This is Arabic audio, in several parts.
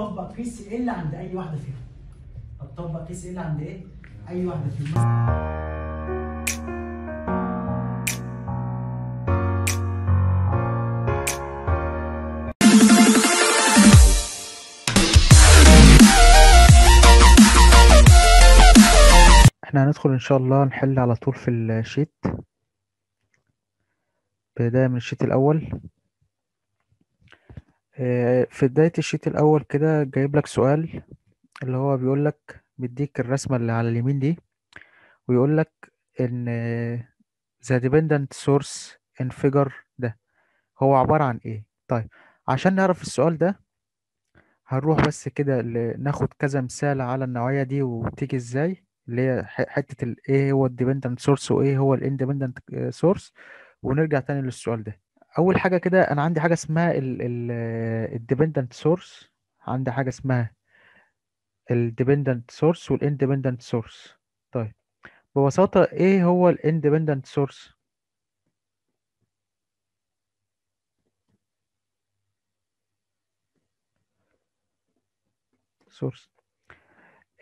هتطبق كي سي إيه ال عند اي واحده فيهم هتطبق كي سي إيه ال عند ايه اي واحده فيهم احنا هندخل ان شاء الله نحل على طول في الشيت بداية من الشيت الاول آه، في بداية الشيت الأول كده جايب لك سؤال اللي هو بيقول لك بيديك الرسمة اللي على اليمين دي ويقول لك إن آه، the dependent source in figure ده هو عبارة عن إيه؟ طيب عشان نعرف السؤال ده هنروح بس كده ناخد كذا مثال على النوعية دي وبتيجي إزاي اللي هي حتة إيه هو الديبندنت سورس وإيه هو الإندبندنت آه، سورس ونرجع تاني للسؤال ده اول حاجه كده انا عندي حاجه اسمها الديبندنت سورس عندي حاجه اسمها الديبندنت سورس والاندبندنت سورس طيب ببساطه ايه هو الاندبندنت سورس سورس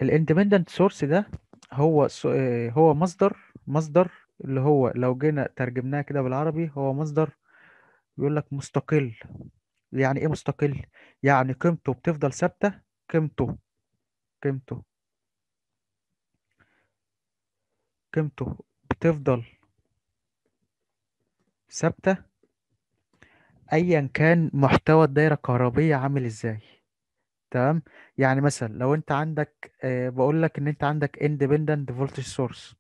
الاندبندنت سورس ده هو آه، هو مصدر مصدر اللي هو لو جينا ترجمناه كده بالعربي هو مصدر يقول لك مستقل يعني ايه مستقل يعني قيمته بتفضل ثابته قيمته قيمته قيمته بتفضل ثابته ايا كان محتوى الدايره الكهربيه عامل ازاي تمام يعني مثلا لو انت عندك آه، بقول لك ان انت عندك اندبندنت فولتج سورس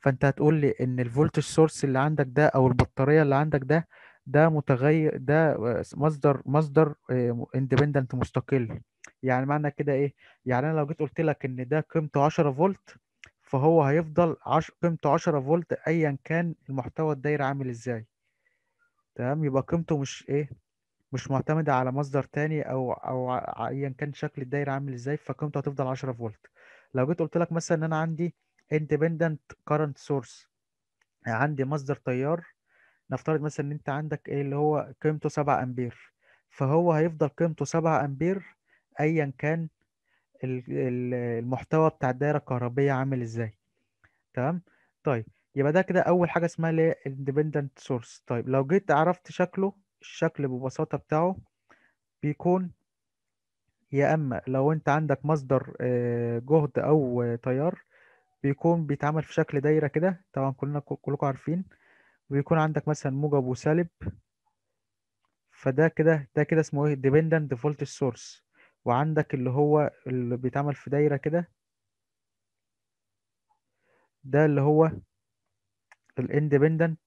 فانت هتقول لي ان الفولتج سورس اللي عندك ده او البطاريه اللي عندك ده ده متغير ده مصدر مصدر اندبندنت آه، مستقل يعني معنى كده ايه يعني انا لو جيت قلت لك ان ده قيمته 10 فولت فهو هيفضل عش... قيمته 10 فولت ايا كان المحتوى الدايرة عامل ازاي تمام يبقى قيمته مش ايه مش معتمدة على مصدر تاني او او ايا كان شكل الدايرة عامل ازاي فقيمته هتفضل 10 فولت لو جيت قلت لك مثلا ان انا عندي اندبندنت كارنت سورس عندي مصدر تيار نفترض مثلا ان انت عندك ايه اللي هو قيمته 7 امبير فهو هيفضل قيمته 7 امبير ايا كان المحتوى بتاع الدايره الكهربيه عامل ازاي تمام طيب يبقى ده كده اول حاجه اسمها اللي الاندبندنت سورس طيب لو جيت عرفت شكله الشكل ببساطه بتاعه بيكون يا اما لو انت عندك مصدر آه، جهد او تيار بيكون بيتعمل في شكل دايره كده طبعا كلنا كلكم عارفين ويكون عندك مثلا موجب وسالب فده كده ده كده اسمه ايه ديبندنت فولتج سورس وعندك اللي هو اللي بيتعمل في دايره كده ده اللي هو الاندبندنت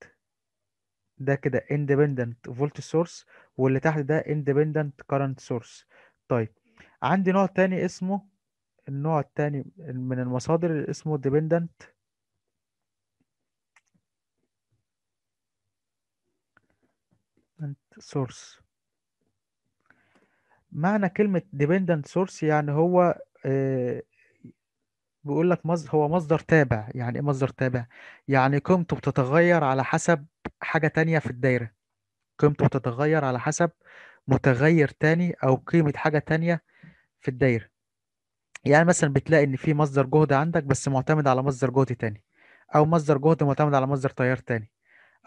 ده كده اندبندنت فولت سورس واللي تحت ده اندبندنت كارنت سورس طيب عندي نوع تاني اسمه النوع التاني من المصادر اللي اسمه ديبندنت dependent source معنى كلمة dependent source يعني هو آه، بيقول لك مصدر هو مصدر تابع يعني ايه مصدر تابع يعني قيمته بتتغير على حسب حاجة تانية في الدايرة قيمته بتتغير على حسب متغير تاني او قيمة حاجة تانية في الدايرة يعني مثلا بتلاقي ان في مصدر جهد عندك بس معتمد على مصدر جهد تاني او مصدر جهد معتمد على مصدر تيار تاني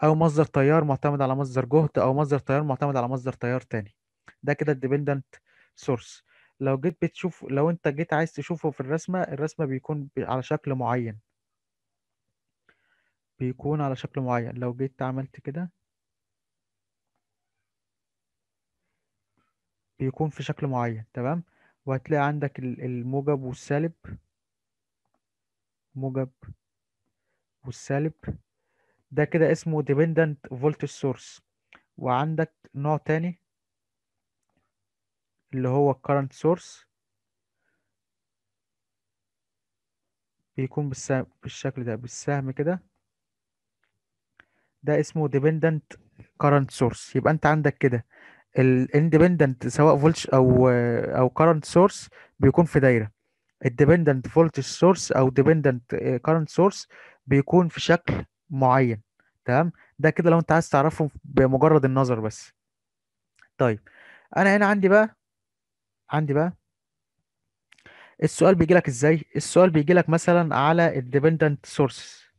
او مصدر تيار معتمد على مصدر جهد او مصدر تيار معتمد على مصدر تيار تاني ده كده الديبندنت سورس لو جيت بتشوف لو انت جيت عايز تشوفه في الرسمه الرسمه بيكون على شكل معين بيكون على شكل معين لو جيت عملت كده بيكون في شكل معين تمام وهتلاقي عندك الموجب والسالب موجب والسالب ده كده اسمه dependent voltage source وعندك نوع تاني اللي هو current source بيكون بالشكل ده بالسهم كده ده اسمه dependent current source يبقى انت عندك كده الاندبندنت سواء voltage او او current source بيكون في دايره الديبندنت فولتج سورس او ديبندنت كارنت سورس بيكون في شكل معين تمام ده كده لو انت عايز تعرفهم بمجرد النظر بس طيب انا هنا عندي بقى عندي بقى السؤال بيجي لك ازاي السؤال بيجي لك مثلا على الديبندنت سورس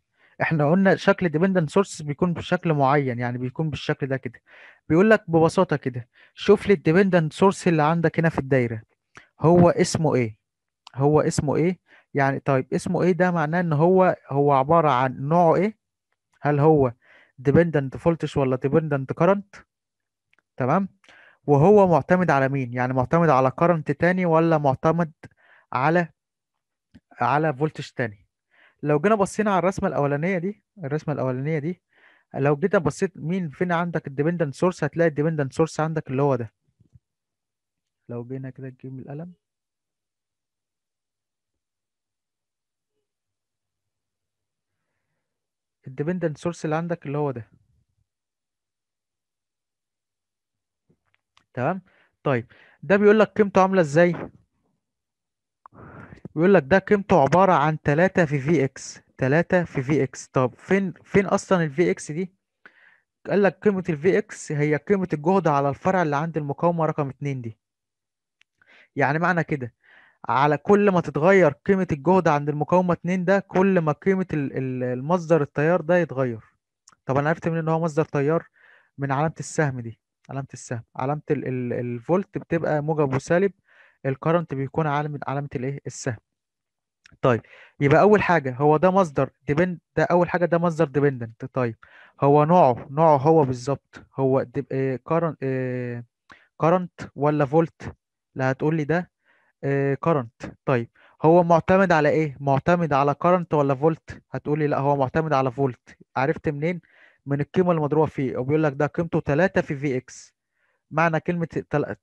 احنا قلنا شكل الديبندنت سورس بيكون بشكل معين يعني بيكون بالشكل ده كده بيقول لك ببساطه كده شوف لي الديبندنت سورس اللي عندك هنا في الدايره هو اسمه ايه هو اسمه ايه يعني طيب اسمه ايه ده معناه ان هو هو عباره عن نوعه ايه هل هو ديبندنت فولتج ولا ديبندنت كرنت تمام وهو معتمد على مين يعني معتمد على كرنت تاني ولا معتمد على على فولتج تاني لو جينا بصينا على الرسمه الاولانيه دي الرسمه الاولانيه دي لو جيت بصيت مين فين عندك الديبندنت سورس هتلاقي الديبندنت سورس عندك اللي هو ده لو جينا كده نجيب القلم الديبندنت سورس اللي عندك اللي هو ده تمام طيب ده بيقول لك قيمته عامله ازاي بيقول لك ده قيمته عباره عن 3 في في اكس 3 في في اكس طب فين فين اصلا الفي اكس دي قال لك قيمه الفي اكس هي قيمه الجهد على الفرع اللي عند المقاومه رقم 2 دي يعني معنى كده على كل ما تتغير قيمة الجهد عند المقاومة 2 ده كل ما قيمة المصدر التيار ده يتغير طب انا عرفت منين ان هو مصدر تيار من علامة السهم دي علامة السهم علامة الفولت بتبقى موجب وسالب الكرنت بيكون علامة علامة الايه السهم طيب يبقى اول حاجة هو ده مصدر ديبند ده اول حاجة ده مصدر ديبندنت طيب هو نوعه نوعه هو بالظبط هو كرنت كرنت آه، آه، ولا فولت لا هتقول لي ده كارنت آه، طيب هو معتمد على ايه معتمد على كارنت ولا فولت هتقولي لا هو معتمد على فولت عرفت منين من القيمه اللي مضروبه فيه إيه؟ وبيقول لك ده قيمته 3 في في اكس معنى كلمه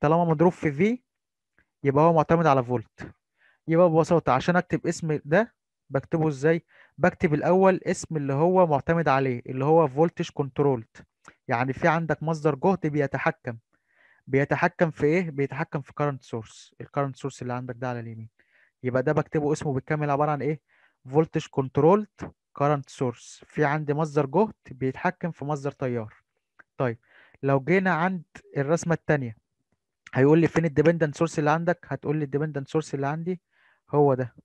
طالما مضروب في في يبقى هو معتمد على فولت يبقى ببساطه عشان اكتب اسم ده بكتبه ازاي بكتب الاول اسم اللي هو معتمد عليه اللي هو فولتج كنترولد يعني في عندك مصدر جهد بيتحكم بيتحكم في ايه بيتحكم في current source الكرنت سورس اللي عندك ده على اليمين يبقى ده بكتبه اسمه بالكامل عباره عن ايه voltage controlled current source في عندي مصدر جهد بيتحكم في مصدر تيار طيب لو جينا عند الرسمه الثانيه هيقول لي فين الديبندنت سورس اللي عندك هتقول لي الديبندنت سورس اللي عندي هو ده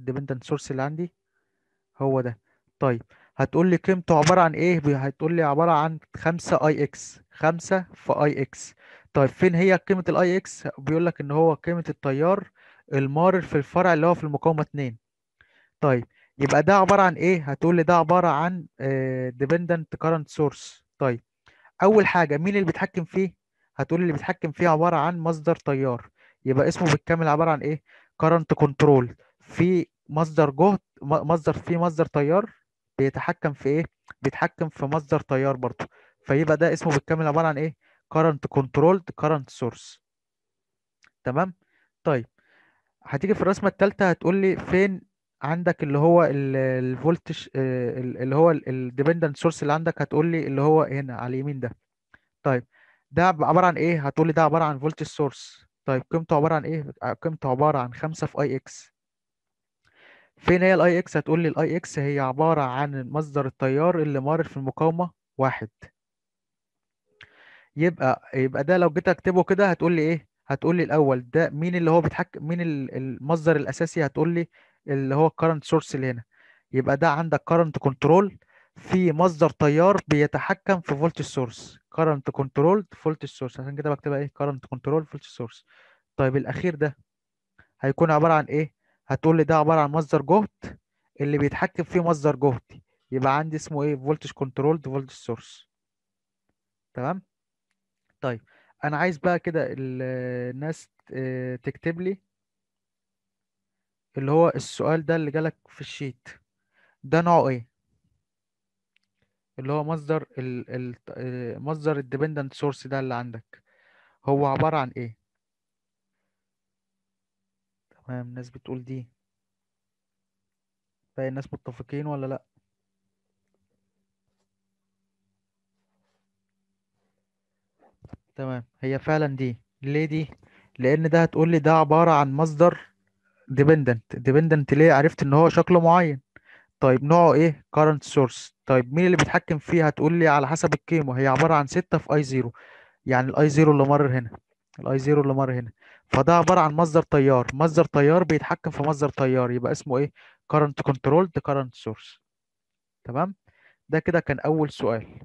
الديبندنت سورس اللي عندي هو ده طيب هتقول لي قيمته عبارة عن ايه هتقول لي عبارة عن 5 اي اكس 5 في اي اكس طيب فين هي قيمة الاي اكس بيقول لك ان هو قيمة التيار المارر في الفرع اللي هو في المقاومة 2 طيب يبقى ده عبارة عن ايه هتقول لي ده عبارة عن ديبندنت كارنت سورس طيب اول حاجة مين اللي بيتحكم فيه هتقول اللي بيتحكم فيه عبارة عن مصدر تيار يبقى اسمه بالكامل عبارة عن ايه كارنت كنترول في مصدر جهد مصدر في مصدر تيار بيتحكم في ايه بيتحكم في مصدر تيار برضه فيبقى ده اسمه بالكامل عباره عن ايه current controlled current source تمام طيب هتيجي في الرسمه الثالثه هتقول لي فين عندك اللي هو الفولتج آه، اللي هو الديبندنت سورس اللي عندك هتقول لي اللي هو هنا على اليمين ده طيب ده عباره عن ايه هتقول لي ده عباره عن فولتج سورس طيب قيمته عباره عن ايه قيمته عباره عن 5 في اي اكس فين هي الاي اكس هتقول لي الاي اكس هي عبارة عن مصدر التيار اللي مر في المقاومة واحد يبقى يبقى ده لو جيت اكتبه كده هتقول لي ايه هتقول لي الاول ده مين اللي هو بيتحكم مين المصدر الاساسي هتقول لي اللي هو الكرنت سورس اللي هنا يبقى ده عندك كرنت كنترول في مصدر تيار بيتحكم في فولت سورس كرنت كنترول فولت سورس عشان كده بكتبها ايه كرنت كنترول فولت سورس طيب الاخير ده هيكون عباره عن ايه هتقول لي ده عباره عن مصدر جهد اللي بيتحكم فيه مصدر جهدي يبقى عندي اسمه ايه فولتج كنترولد فولتج سورس تمام طيب انا عايز بقى كده الناس تكتب لي اللي هو السؤال ده اللي جالك في الشيت ده نوعه ايه اللي هو مصدر ال مصدر الديبندنت سورس ده اللي عندك هو عبارة عن ايه تمام الناس بتقول دي باقي الناس متفقين ولا لأ تمام هي فعلا دي ليه دي لأن ده هتقول لي ده عبارة عن مصدر dependent dependent ليه عرفت إن هو شكله معين طيب نوعه إيه current source طيب مين اللي بيتحكم فيه هتقول لي على حسب الكيمو هي عبارة عن ستة في I0 يعني ال I0 اللي مر هنا ال I0 اللي مر هنا فده عباره عن مصدر تيار مصدر تيار بيتحكم في مصدر تيار يبقى اسمه ايه current controlled current source تمام ده كده كان اول سؤال